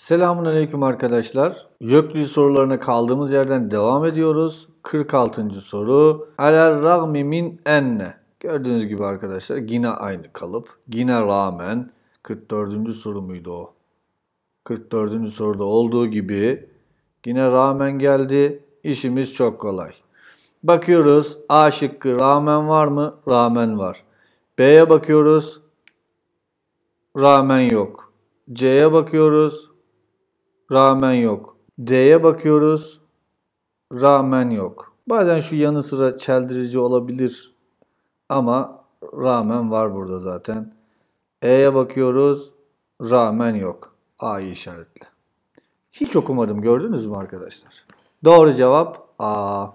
Selamun Aleyküm arkadaşlar. Göklü sorularına kaldığımız yerden devam ediyoruz. 46. soru. Aler ragmi min enne. Gördüğünüz gibi arkadaşlar yine aynı kalıp. Yine rağmen 44. soru muydu o? 44. soruda olduğu gibi yine rağmen geldi. İşimiz çok kolay. Bakıyoruz A şıkkı rağmen var mı? Rağmen var. B'ye bakıyoruz. Rağmen yok. C'ye bakıyoruz Rağmen yok. D'ye bakıyoruz. Rağmen yok. Bazen şu yanı sıra çeldirici olabilir. Ama rağmen var burada zaten. E'ye bakıyoruz. Rağmen yok. A'yı işaretle. Hiç okumadım gördünüz mü arkadaşlar? Doğru cevap A.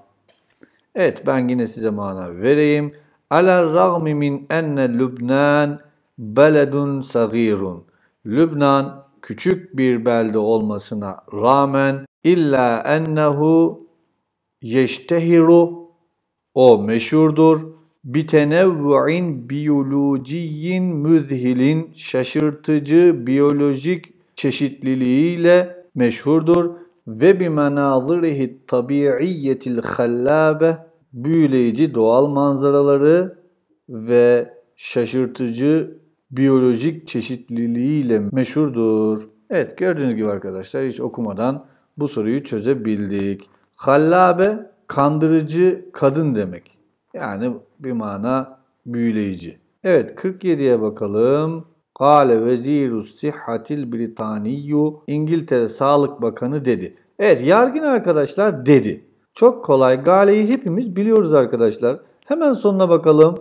Evet ben yine size mana vereyim. Ala ragmi min enne Lübnan beledun sagirun. Lübnan küçük bir belde olmasına rağmen illa ennehu yeştehiru o meşhurdur bitenevvu'in biyolojiyyin müzhilin şaşırtıcı biyolojik çeşitliliğiyle meşhurdur ve bi menazirihi tabiiyetil hallabe büyüleyici doğal manzaraları ve şaşırtıcı biyolojik çeşitliliğiyle meşhurdur. Evet gördüğünüz gibi arkadaşlar hiç okumadan bu soruyu çözebildik. Hallabe kandırıcı kadın demek. Yani bir mana büyüleyici. Evet 47'ye bakalım. Kale veziru sihatil Britaniyyu İngiltere Sağlık Bakanı dedi. Evet yargın arkadaşlar dedi. Çok kolay. Gale'yi hepimiz biliyoruz arkadaşlar. Hemen sonuna bakalım.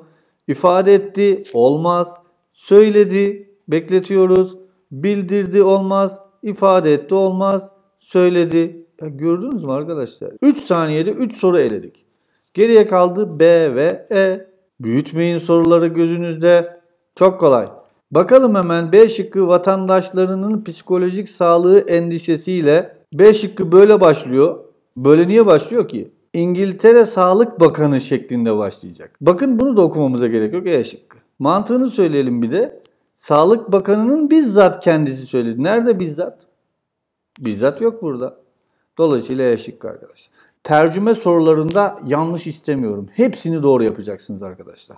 İfade etti. Olmaz. Söyledi, bekletiyoruz. Bildirdi olmaz, ifade etti olmaz, söyledi. Ya gördünüz mü arkadaşlar? 3 saniyede 3 soru eledik. Geriye kaldı B ve E. Büyütmeyin soruları gözünüzde. Çok kolay. Bakalım hemen B şıkkı vatandaşlarının psikolojik sağlığı endişesiyle B şıkkı böyle başlıyor. Böyle niye başlıyor ki? İngiltere Sağlık Bakanı şeklinde başlayacak. Bakın bunu da okumamıza gerek yok E şıkkı. Mantığını söyleyelim bir de. Sağlık Bakanı'nın bizzat kendisi söyledi. Nerede bizzat? Bizzat yok burada. Dolayısıyla E arkadaşlar. Tercüme sorularında yanlış istemiyorum. Hepsini doğru yapacaksınız arkadaşlar.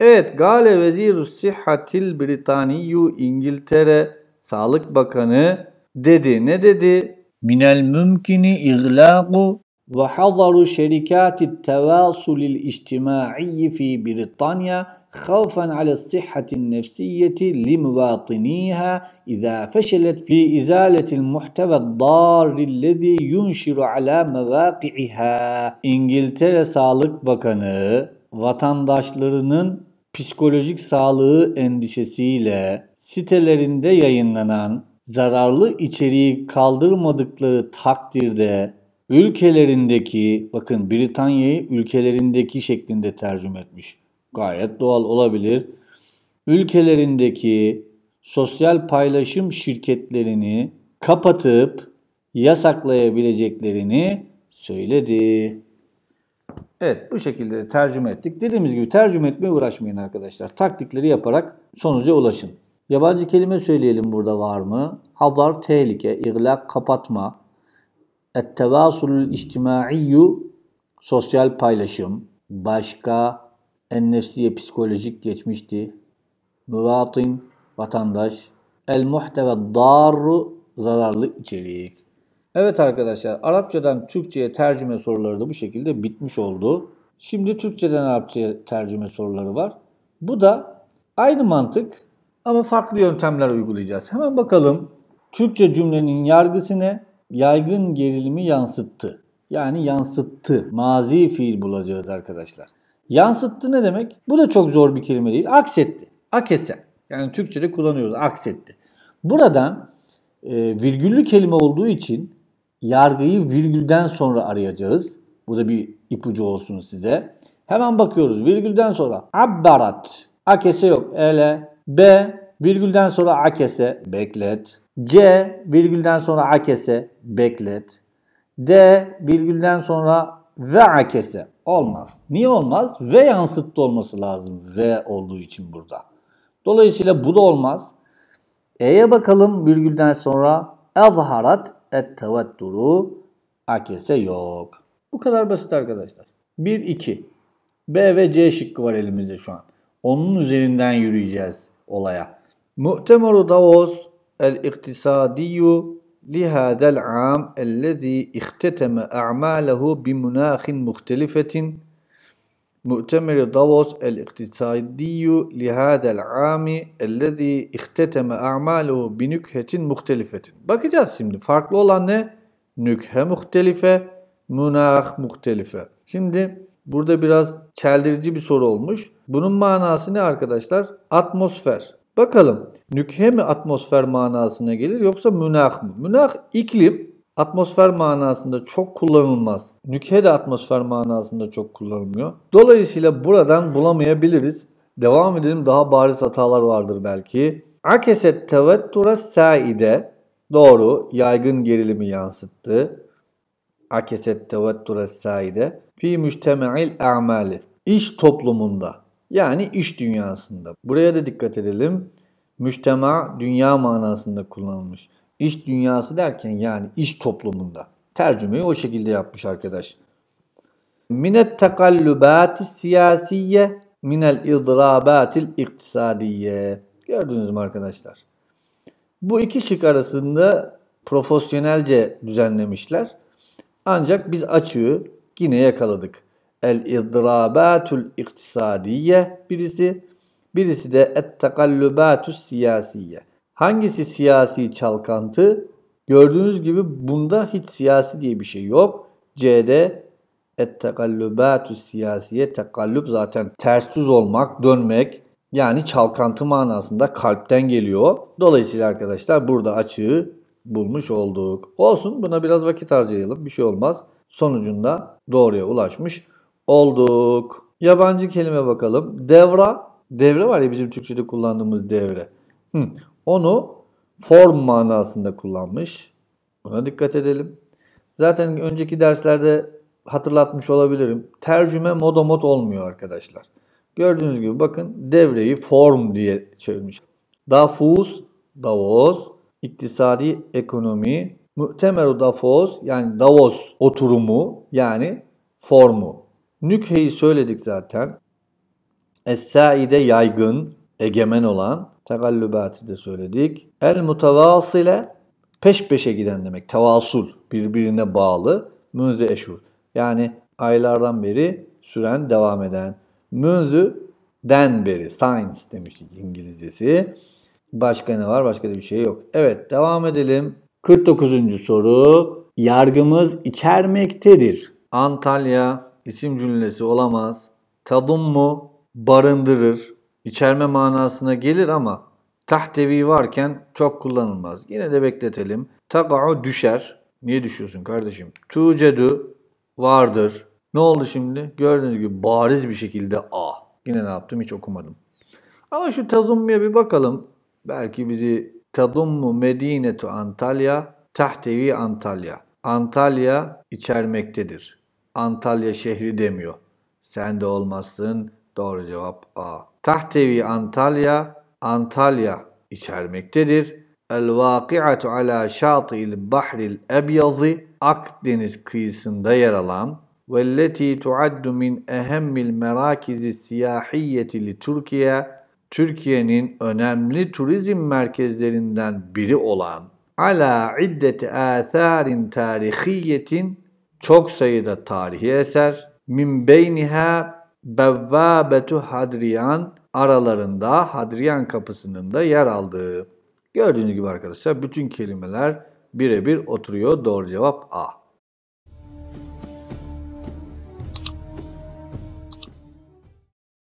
Evet, Gale vezir Sihatil Britaniyu İngiltere Sağlık Bakanı dedi. Ne dedi? Minel mümkini iglâgu ve hazaru şerikati tevasulil içtimai fi Britanya خوفا على الصحة النفسية لمواطنيها إذا فشلت في إزالة المحتوى الضار الذي ينشر على مواقعها İngiltere Sağlık Bakanı vatandaşlarının psikolojik sağlığı endişesiyle sitelerinde yayınlanan zararlı içeriği kaldırmadıkları takdirde Ülkelerindeki, bakın Britanya'yı ülkelerindeki şeklinde tercüme etmiş. Gayet doğal olabilir. Ülkelerindeki sosyal paylaşım şirketlerini kapatıp yasaklayabileceklerini söyledi. Evet bu şekilde tercüme ettik. Dediğimiz gibi tercüme etmeye uğraşmayın arkadaşlar. Taktikleri yaparak sonuca ulaşın. Yabancı kelime söyleyelim burada var mı? Hazar, tehlike, iglak, kapatma, ettevasulul içtimaiyyu sosyal paylaşım, başka, en psikolojik geçmişti, müvatin, vatandaş, el muhteve darru zararlı içerik. Evet arkadaşlar Arapçadan Türkçe'ye tercüme soruları da bu şekilde bitmiş oldu. Şimdi Türkçeden Arapçaya tercüme soruları var. Bu da aynı mantık ama farklı yöntemler uygulayacağız. Hemen bakalım Türkçe cümlenin yargısı ne? yaygın gerilimi yansıttı. Yani yansıttı. Mazi fiil bulacağız arkadaşlar. Yansıttı ne demek? Bu da çok zor bir kelime değil. Aksetti. Akese. Yani Türkçe'de kullanıyoruz. Aksetti. Buradan e, virgüllü kelime olduğu için yargıyı virgülden sonra arayacağız. Bu da bir ipucu olsun size. Hemen bakıyoruz. Virgülden sonra abbarat. Akese yok. Ele. B Virgülden sonra akese beklet. C virgülden sonra akese beklet. D virgülden sonra ve akese olmaz. Niye olmaz? Ve yansıttı olması lazım ve olduğu için burada. Dolayısıyla bu da olmaz. E'ye bakalım virgülden sonra azharat et tevedduru akese yok. Bu kadar basit arkadaşlar. 1 2 B ve C şıkkı var elimizde şu an. Onun üzerinden yürüyeceğiz olaya. Mu'temeru Davos el-iktisadiyyu لهذا العام الذي اختتم أعماله بمناخ مختلفة مؤتمر دافوس الاقتصادي لهذا العام الذي اختتم أعماله بنكهة مختلفة. Bakacağız şimdi. Farklı olan ne? Nükhe muhtelife, münah muhtelife. Şimdi burada biraz çeldirici bir soru olmuş. Bunun manası ne arkadaşlar? Atmosfer. Bakalım nükhe mi atmosfer manasına gelir yoksa münah mı? Münah iklim atmosfer manasında çok kullanılmaz. Nükhe de atmosfer manasında çok kullanılmıyor. Dolayısıyla buradan bulamayabiliriz. Devam edelim daha bariz hatalar vardır belki. Akeset tevettura saide doğru yaygın gerilimi yansıttı. Akeset tevettura saide fi müşteme'il a'mali iş toplumunda yani iş dünyasında. Buraya da dikkat edelim. Müştema dünya manasında kullanılmış. İş dünyası derken yani iş toplumunda. Tercümeyi o şekilde yapmış arkadaş. Minet tekallübati siyasiye minel idrabatil iktisadiye. Gördünüz mü arkadaşlar? Bu iki şık arasında profesyonelce düzenlemişler. Ancak biz açığı yine yakaladık. El idrabatul iktisadiye birisi. Birisi de et takallubatus siyasiye. Hangisi siyasi çalkantı? Gördüğünüz gibi bunda hiç siyasi diye bir şey yok. C'de et takallubatü siyasiye takallup zaten ters düz olmak, dönmek yani çalkantı manasında kalpten geliyor. Dolayısıyla arkadaşlar burada açığı bulmuş olduk. Olsun buna biraz vakit harcayalım bir şey olmaz. Sonucunda doğruya ulaşmış olduk. Yabancı kelime bakalım. Devra, devre var ya bizim Türkçe'de kullandığımız devre. Hı. Onu form manasında kullanmış. Buna dikkat edelim. Zaten önceki derslerde hatırlatmış olabilirim. Tercüme modomot olmuyor arkadaşlar. Gördüğünüz gibi bakın devreyi form diye çevirmiş. Dafus, Davos, iktisadi ekonomi, mütemeru Davos yani Davos oturumu yani formu. Nükheyi söyledik zaten. Es-Saide yaygın, egemen olan. Tegallübati de söyledik. El-Mutavasile peş peşe giden demek. Tevasul, birbirine bağlı. Münze eşhur. Yani aylardan beri süren, devam eden. Münzü den beri. Science demiştik İngilizcesi. Başka ne var? Başka da bir şey yok. Evet devam edelim. 49. soru. Yargımız içermektedir. Antalya isim cümlesi olamaz. Tadummu barındırır. İçerme manasına gelir ama tahtevi varken çok kullanılmaz. Yine de bekletelim. Taka'u düşer. Niye düşüyorsun kardeşim? Tucedu vardır. Ne oldu şimdi? Gördüğünüz gibi bariz bir şekilde A. Yine ne yaptım hiç okumadım. Ama şu tazummuya bir bakalım. Belki bizi tadummu medinetu Antalya tahtevi Antalya. Antalya içermektedir. Antalya şehri demiyor. Sen de olmazsın. Doğru cevap A. Tahtevi Antalya, Antalya içermektedir. El-Vaki'atu ala şati'il bahril ebyazı Akdeniz kıyısında yer alan ve velleti tuaddu min ehemmil merakizi siyahiyeti li Türkiye Türkiye'nin önemli turizm merkezlerinden biri olan ala iddeti atharin tarihiyetin çok sayıda tarihi eser. Min beyniha Bevvabetu Hadriyan aralarında Hadriyan kapısının da yer aldığı. Gördüğünüz gibi arkadaşlar bütün kelimeler birebir oturuyor. Doğru cevap A.